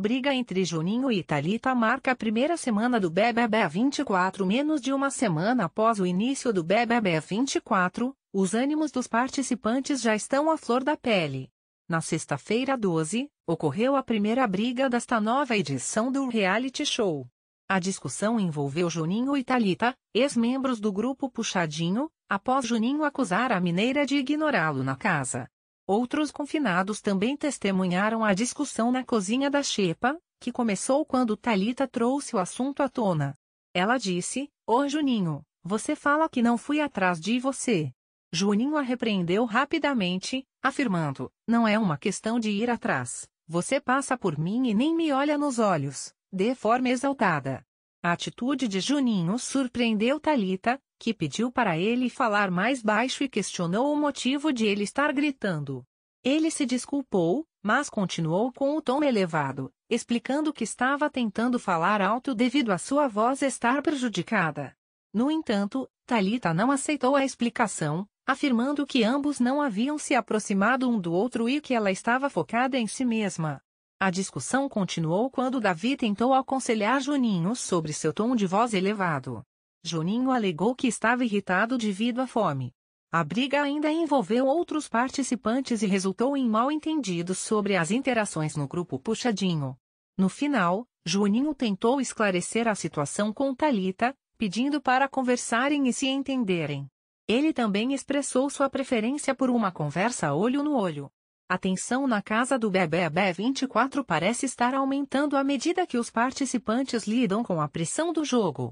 Briga entre Juninho e Talita marca a primeira semana do BBB 24 menos de uma semana após o início do BBB 24, os ânimos dos participantes já estão à flor da pele. Na sexta-feira 12, ocorreu a primeira briga desta nova edição do reality show. A discussão envolveu Juninho e Talita, ex-membros do grupo Puxadinho, após Juninho acusar a mineira de ignorá-lo na casa. Outros confinados também testemunharam a discussão na cozinha da Xepa, que começou quando Talita trouxe o assunto à tona. Ela disse: Ô Juninho, você fala que não fui atrás de você. Juninho a repreendeu rapidamente, afirmando: Não é uma questão de ir atrás. Você passa por mim e nem me olha nos olhos, de forma exaltada. A atitude de Juninho surpreendeu Talita, que pediu para ele falar mais baixo e questionou o motivo de ele estar gritando. Ele se desculpou, mas continuou com o tom elevado, explicando que estava tentando falar alto devido a sua voz estar prejudicada. No entanto, Talita não aceitou a explicação, afirmando que ambos não haviam se aproximado um do outro e que ela estava focada em si mesma. A discussão continuou quando Davi tentou aconselhar Juninho sobre seu tom de voz elevado. Juninho alegou que estava irritado devido à fome. A briga ainda envolveu outros participantes e resultou em mal-entendidos sobre as interações no grupo Puxadinho. No final, Juninho tentou esclarecer a situação com Talita, pedindo para conversarem e se entenderem. Ele também expressou sua preferência por uma conversa olho no olho. A tensão na casa do BBB 24 parece estar aumentando à medida que os participantes lidam com a pressão do jogo.